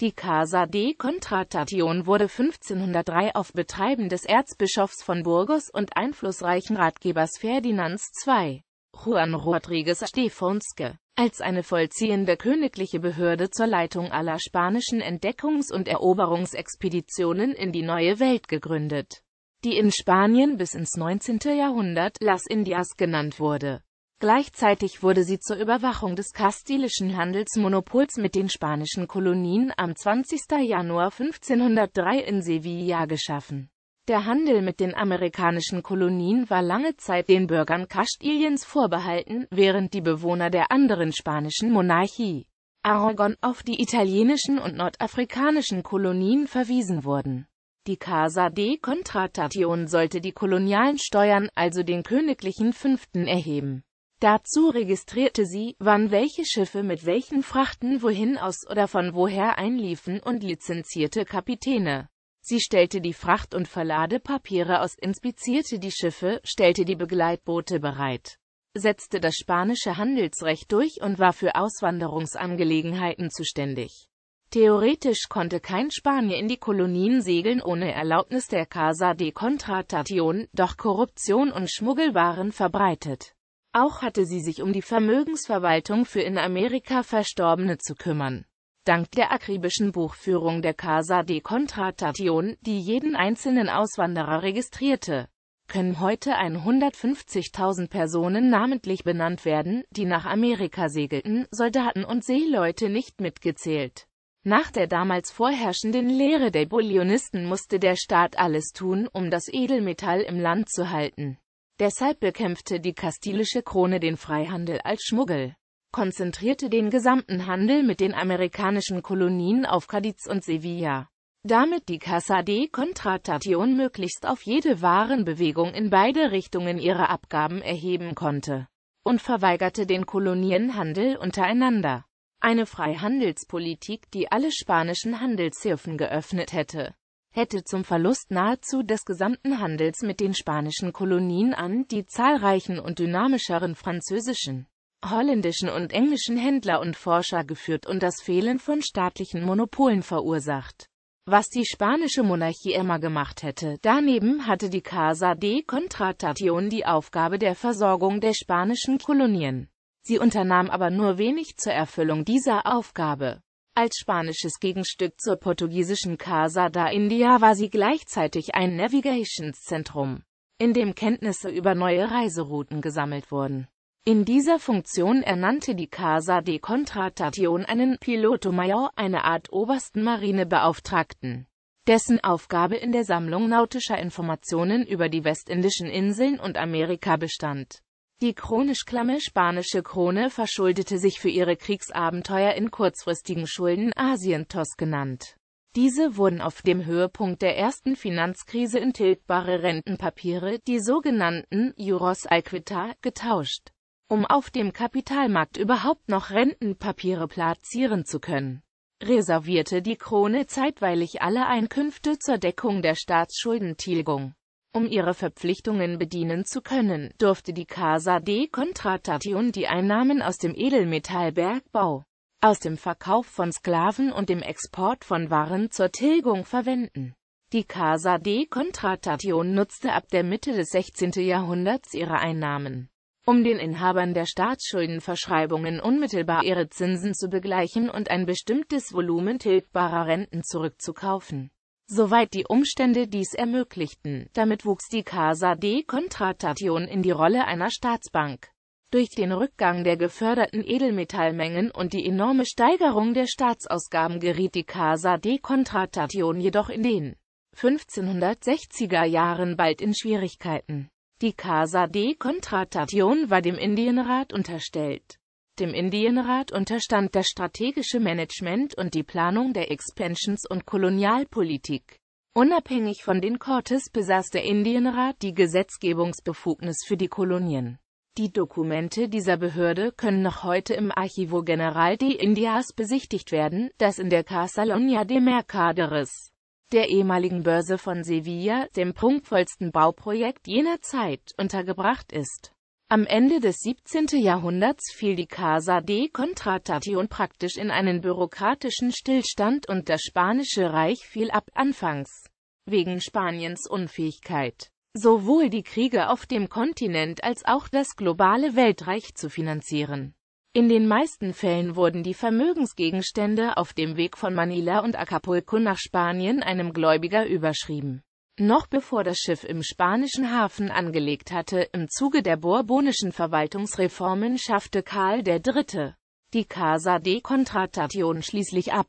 Die Casa de Contratation wurde 1503 auf Betreiben des Erzbischofs von Burgos und einflussreichen Ratgebers Ferdinands II. Juan Rodríguez Stefanske als eine vollziehende königliche Behörde zur Leitung aller spanischen Entdeckungs- und Eroberungsexpeditionen in die neue Welt gegründet, die in Spanien bis ins 19. Jahrhundert Las Indias genannt wurde. Gleichzeitig wurde sie zur Überwachung des kastilischen Handelsmonopols mit den spanischen Kolonien am 20. Januar 1503 in Sevilla geschaffen. Der Handel mit den amerikanischen Kolonien war lange Zeit den Bürgern Kastiliens vorbehalten, während die Bewohner der anderen spanischen Monarchie Aragon auf die italienischen und nordafrikanischen Kolonien verwiesen wurden. Die Casa de Contratation sollte die kolonialen Steuern, also den königlichen Fünften, erheben. Dazu registrierte sie, wann welche Schiffe mit welchen Frachten wohin aus oder von woher einliefen und lizenzierte Kapitäne. Sie stellte die Fracht- und Verladepapiere aus, inspizierte die Schiffe, stellte die Begleitboote bereit, setzte das spanische Handelsrecht durch und war für Auswanderungsangelegenheiten zuständig. Theoretisch konnte kein Spanier in die Kolonien segeln ohne Erlaubnis der Casa de Contratación, doch Korruption und Schmuggel waren verbreitet. Auch hatte sie sich um die Vermögensverwaltung für in Amerika Verstorbene zu kümmern. Dank der akribischen Buchführung der Casa de Contratación, die jeden einzelnen Auswanderer registrierte, können heute 150.000 Personen namentlich benannt werden, die nach Amerika segelten, Soldaten und Seeleute nicht mitgezählt. Nach der damals vorherrschenden Lehre der Bullionisten musste der Staat alles tun, um das Edelmetall im Land zu halten. Deshalb bekämpfte die kastilische Krone den Freihandel als Schmuggel, konzentrierte den gesamten Handel mit den amerikanischen Kolonien auf Cadiz und Sevilla, damit die Casa de Contratación möglichst auf jede Warenbewegung in beide Richtungen ihre Abgaben erheben konnte und verweigerte den Kolonien Handel untereinander. Eine Freihandelspolitik, die alle spanischen Handelshilfen geöffnet hätte hätte zum Verlust nahezu des gesamten Handels mit den spanischen Kolonien an die zahlreichen und dynamischeren französischen, holländischen und englischen Händler und Forscher geführt und das Fehlen von staatlichen Monopolen verursacht was die spanische Monarchie immer gemacht hätte. Daneben hatte die Casa de Contratación die Aufgabe der Versorgung der spanischen Kolonien. Sie unternahm aber nur wenig zur Erfüllung dieser Aufgabe. Als spanisches Gegenstück zur portugiesischen Casa da India war sie gleichzeitig ein Navigationszentrum, in dem Kenntnisse über neue Reiserouten gesammelt wurden. In dieser Funktion ernannte die Casa de Contratación einen Piloto Mayor, eine Art obersten Marinebeauftragten, dessen Aufgabe in der Sammlung nautischer Informationen über die westindischen Inseln und Amerika bestand die chronisch klamme spanische Krone verschuldete sich für ihre Kriegsabenteuer in kurzfristigen Schulden Asientos genannt. Diese wurden auf dem Höhepunkt der ersten Finanzkrise in tilgbare Rentenpapiere, die sogenannten Juros Alquita, getauscht, um auf dem Kapitalmarkt überhaupt noch Rentenpapiere platzieren zu können. Reservierte die Krone zeitweilig alle Einkünfte zur Deckung der Staatsschuldentilgung. Um ihre Verpflichtungen bedienen zu können, durfte die Casa de Contratation die Einnahmen aus dem Edelmetallbergbau, aus dem Verkauf von Sklaven und dem Export von Waren zur Tilgung verwenden. Die Casa de Contratation nutzte ab der Mitte des 16. Jahrhunderts ihre Einnahmen, um den Inhabern der Staatsschuldenverschreibungen unmittelbar ihre Zinsen zu begleichen und ein bestimmtes Volumen tilgbarer Renten zurückzukaufen soweit die Umstände dies ermöglichten. Damit wuchs die Casa de Contratation in die Rolle einer Staatsbank. Durch den Rückgang der geförderten Edelmetallmengen und die enorme Steigerung der Staatsausgaben geriet die Casa de Contratation jedoch in den 1560er Jahren bald in Schwierigkeiten. Die Casa de Contratation war dem Indienrat unterstellt dem Indienrat unterstand das strategische Management und die Planung der Expansions- und Kolonialpolitik. Unabhängig von den Cortes besaß der Indienrat die Gesetzgebungsbefugnis für die Kolonien. Die Dokumente dieser Behörde können noch heute im Archivo General de Indias besichtigt werden, das in der Casalonia de Mercaderes, der ehemaligen Börse von Sevilla, dem prunkvollsten Bauprojekt jener Zeit, untergebracht ist am Ende des 17. Jahrhunderts fiel die Casa de Contratación praktisch in einen bürokratischen Stillstand und das Spanische Reich fiel ab, anfangs wegen Spaniens Unfähigkeit, sowohl die Kriege auf dem Kontinent als auch das globale Weltreich zu finanzieren. In den meisten Fällen wurden die Vermögensgegenstände auf dem Weg von Manila und Acapulco nach Spanien einem Gläubiger überschrieben. Noch bevor das Schiff im spanischen Hafen angelegt hatte, im Zuge der bourbonischen Verwaltungsreformen schaffte Karl III. die Casa de Contratation schließlich ab.